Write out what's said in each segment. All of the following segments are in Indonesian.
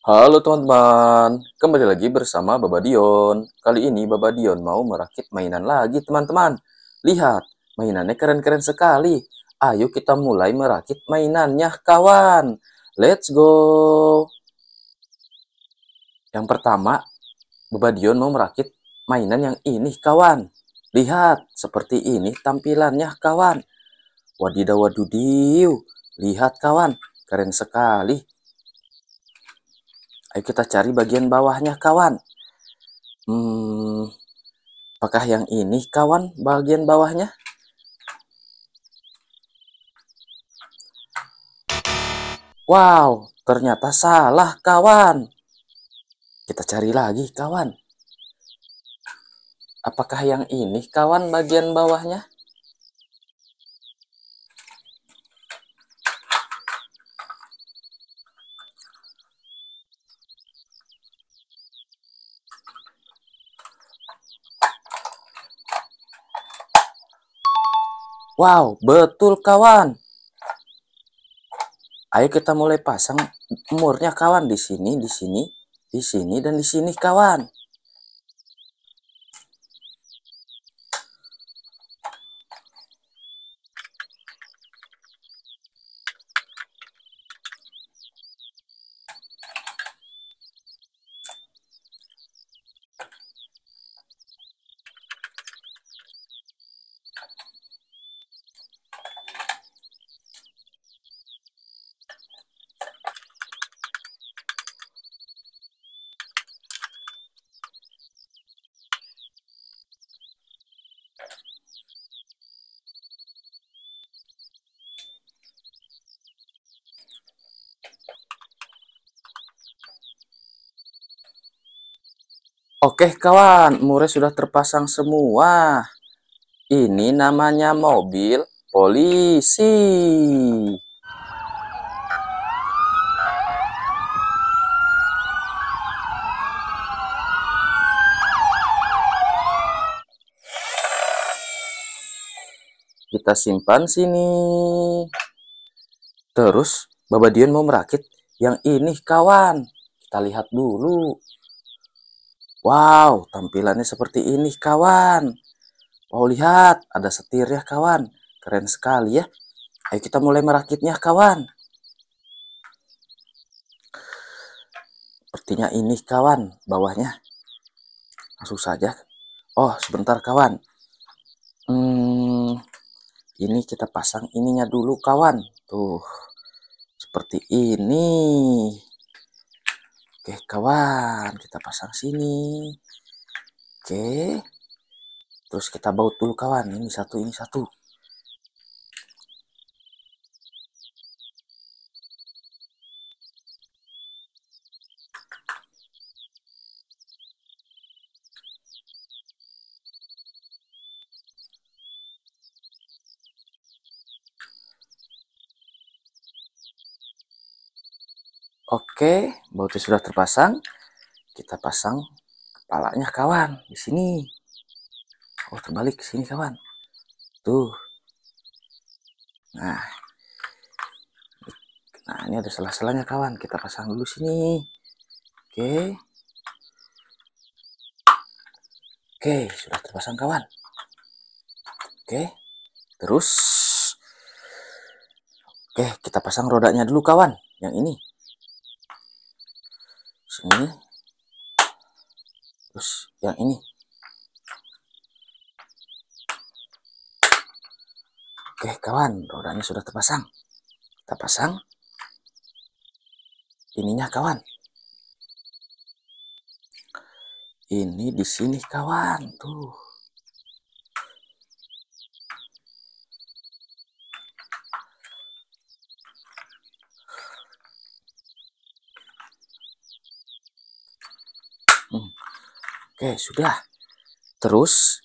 Halo teman-teman, kembali lagi bersama Baba Dion. Kali ini Baba Dion mau merakit mainan lagi teman-teman. Lihat, mainannya keren-keren sekali. Ayo kita mulai merakit mainannya kawan. Let's go. Yang pertama, Baba Dion mau merakit mainan yang ini kawan. Lihat, seperti ini tampilannya kawan. Wadidaw wadudiw. Lihat kawan, keren sekali. Ayo kita cari bagian bawahnya kawan. Hmm, apakah yang ini kawan bagian bawahnya? Wow, ternyata salah kawan. Kita cari lagi kawan. Apakah yang ini kawan bagian bawahnya? Wow, betul kawan. Ayo kita mulai pasang murnya kawan di sini, di sini, di sini dan di sini kawan. Oke kawan, murai sudah terpasang semua. Ini namanya mobil polisi. Kita simpan sini. Terus, Babadian mau merakit yang ini kawan. Kita lihat dulu. Wow, tampilannya seperti ini kawan. Wow, lihat, ada setir ya kawan. Keren sekali ya. Ayo kita mulai merakitnya kawan. Sepertinya ini kawan, bawahnya. Langsung saja. Oh, sebentar kawan. Hmm, ini kita pasang ininya dulu kawan. Tuh, seperti ini. Oke, kawan, kita pasang sini. Oke. Terus kita baut dulu kawan. Ini satu, ini satu. Oke, bautnya sudah terpasang. Kita pasang kepalanya kawan di sini. Oh, terbalik ke sini kawan. Tuh. Nah. Nah, ini ada salah salahnya kawan. Kita pasang dulu sini. Oke. Oke, sudah terpasang kawan. Oke. Terus Oke, kita pasang rodanya dulu kawan. Yang ini ini terus yang ini oke kawan rodanya sudah terpasang kita pasang ininya kawan ini di sini kawan tuh Oke, sudah. Terus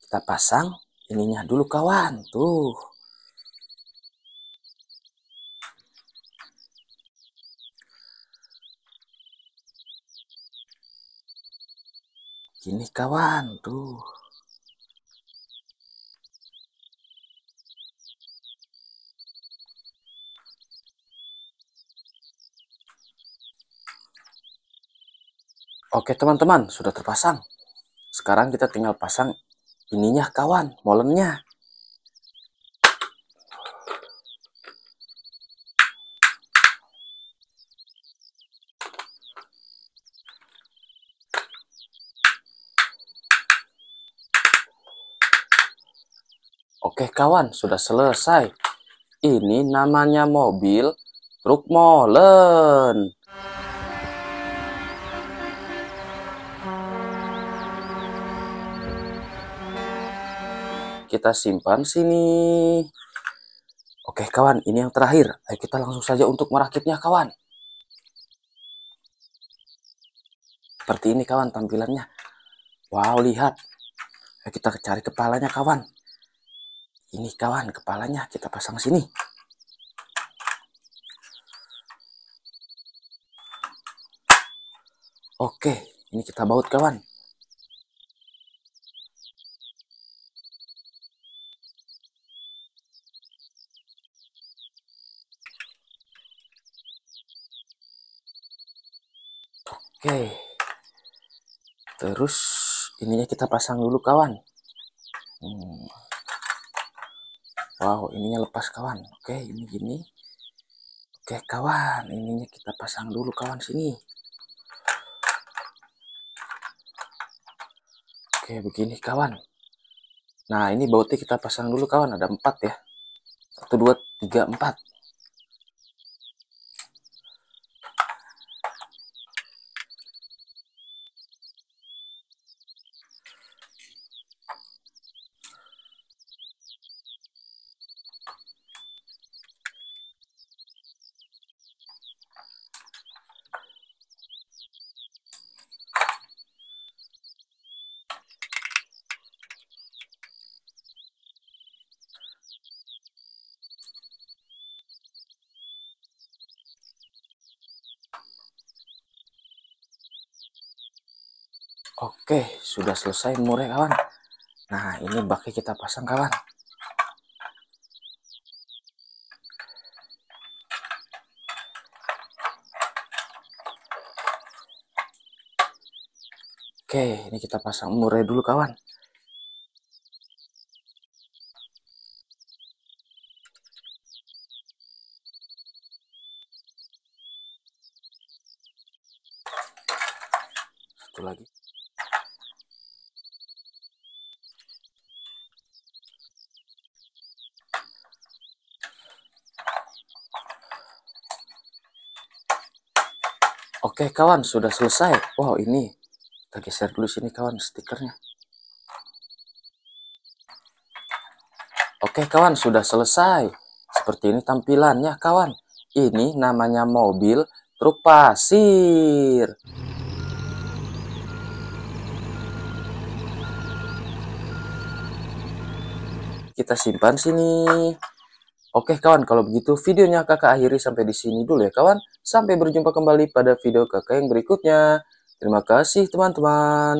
kita pasang ininya dulu kawan. Tuh. Gini kawan, tuh. Oke teman-teman, sudah terpasang. Sekarang kita tinggal pasang ininya kawan, molennya. Oke kawan, sudah selesai. Ini namanya mobil truk molen. kita simpan sini. Oke kawan, ini yang terakhir. Ayo kita langsung saja untuk merakitnya kawan. Seperti ini kawan tampilannya. Wow, lihat. Ayo kita cari kepalanya kawan. Ini kawan, kepalanya kita pasang sini. Oke, ini kita baut kawan. Oke. Terus ininya kita pasang dulu kawan. Hmm. Wow, ininya lepas kawan. Oke, ini gini. Oke kawan, ininya kita pasang dulu kawan sini. Oke, begini kawan. Nah, ini bautnya kita pasang dulu kawan. Ada empat ya. Satu, dua, tiga, empat. Oke, sudah selesai murai kawan. Nah, ini baki kita pasang kawan. Oke, ini kita pasang murai dulu kawan. Satu lagi. Oke kawan, sudah selesai. Wow ini, kita geser dulu sini kawan stikernya. Oke kawan, sudah selesai. Seperti ini tampilannya kawan. Ini namanya mobil truk pasir. Kita simpan sini. Oke kawan, kalau begitu videonya kakak akhiri sampai di sini dulu ya kawan. Sampai berjumpa kembali pada video kakak yang berikutnya. Terima kasih teman-teman.